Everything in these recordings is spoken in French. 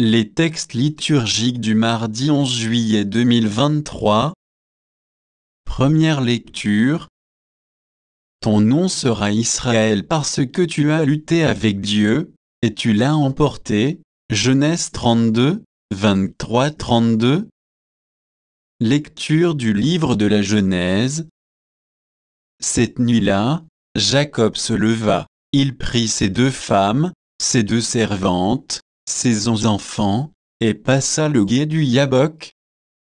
Les textes liturgiques du mardi 11 juillet 2023 Première lecture Ton nom sera Israël parce que tu as lutté avec Dieu, et tu l'as emporté. Genèse 32, 23-32 Lecture du livre de la Genèse Cette nuit-là, Jacob se leva. Il prit ses deux femmes, ses deux servantes, ses enfants, et passa le guet du Yabok.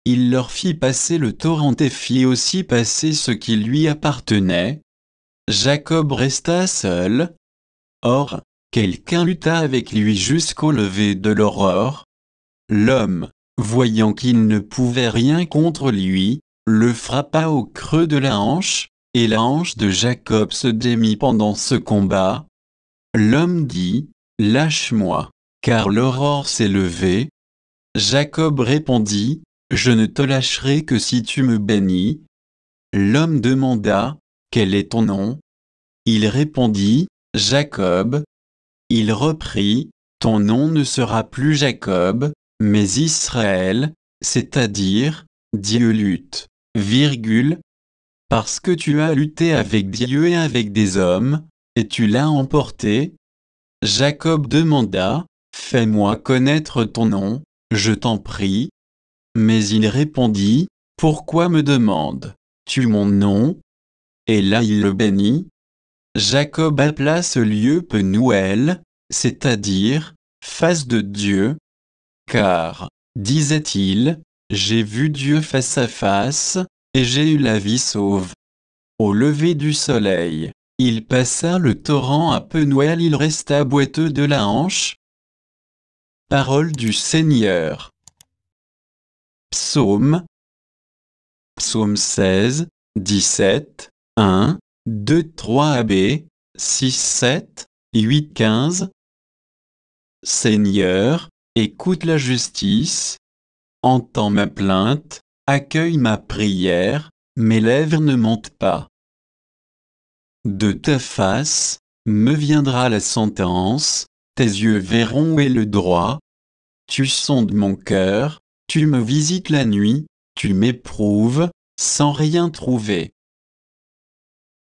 Il leur fit passer le torrent et fit aussi passer ce qui lui appartenait. Jacob resta seul. Or, quelqu'un lutta avec lui jusqu'au lever de l'aurore. L'homme, voyant qu'il ne pouvait rien contre lui, le frappa au creux de la hanche, et la hanche de Jacob se démit pendant ce combat. L'homme dit, Lâche-moi car l'aurore s'est levée. Jacob répondit, Je ne te lâcherai que si tu me bénis. L'homme demanda, Quel est ton nom Il répondit, Jacob. Il reprit, Ton nom ne sera plus Jacob, mais Israël, c'est-à-dire, Dieu lutte, virgule, parce que tu as lutté avec Dieu et avec des hommes, et tu l'as emporté. Jacob demanda, Fais-moi connaître ton nom, je t'en prie. Mais il répondit, Pourquoi me demandes tu mon nom Et là il le bénit. Jacob appela ce lieu Penuel, c'est-à-dire, face de Dieu. Car, disait-il, j'ai vu Dieu face à face, et j'ai eu la vie sauve. Au lever du soleil, il passa le torrent à Penuel, il resta boiteux de la hanche, Parole du Seigneur. Psaume. Psaume 16, 17, 1, 2, 3 AB, 6, 7, 8, 15. Seigneur, écoute la justice, entends ma plainte, accueille ma prière, mes lèvres ne montent pas. De ta face me viendra la sentence, tes yeux verront et le droit. Tu sondes mon cœur, tu me visites la nuit, tu m'éprouves, sans rien trouver.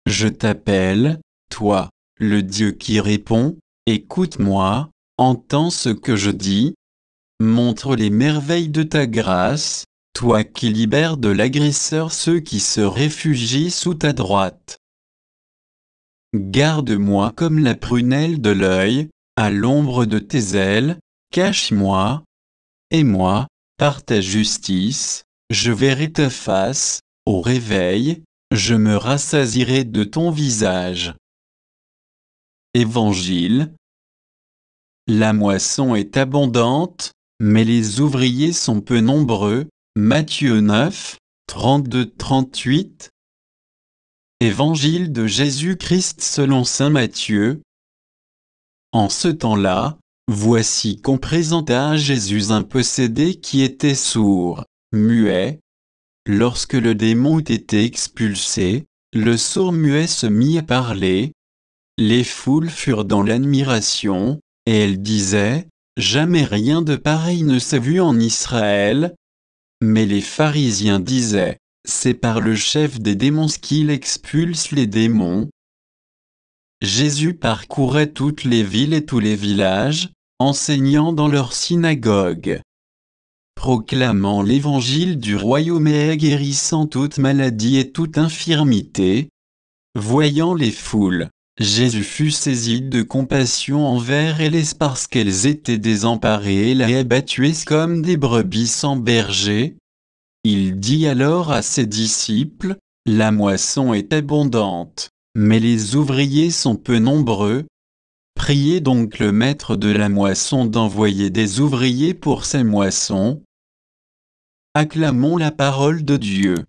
Je t'appelle, toi, le Dieu qui répond, écoute-moi, entends ce que je dis, montre les merveilles de ta grâce, toi qui libères de l'agresseur ceux qui se réfugient sous ta droite. Garde-moi comme la prunelle de l'œil, à l'ombre de tes ailes, cache-moi, et moi, par ta justice, je verrai ta face, au réveil, je me rassasirai de ton visage. Évangile La moisson est abondante, mais les ouvriers sont peu nombreux. Matthieu 9, 32-38 Évangile de Jésus-Christ selon Saint Matthieu, en ce temps-là, voici qu'on présenta à Jésus un possédé qui était sourd, muet. Lorsque le démon eut été expulsé, le sourd muet se mit à parler. Les foules furent dans l'admiration, et elles disaient, Jamais rien de pareil ne s'est vu en Israël. Mais les pharisiens disaient, C'est par le chef des démons qu'il expulse les démons, Jésus parcourait toutes les villes et tous les villages, enseignant dans leurs synagogues, proclamant l'évangile du royaume et guérissant toute maladie et toute infirmité. Voyant les foules, Jésus fut saisi de compassion envers elles parce qu'elles étaient désemparées et la abattues comme des brebis sans berger. Il dit alors à ses disciples, La moisson est abondante, mais les ouvriers sont peu nombreux. Priez donc le maître de la moisson d'envoyer des ouvriers pour ses moissons. Acclamons la parole de Dieu.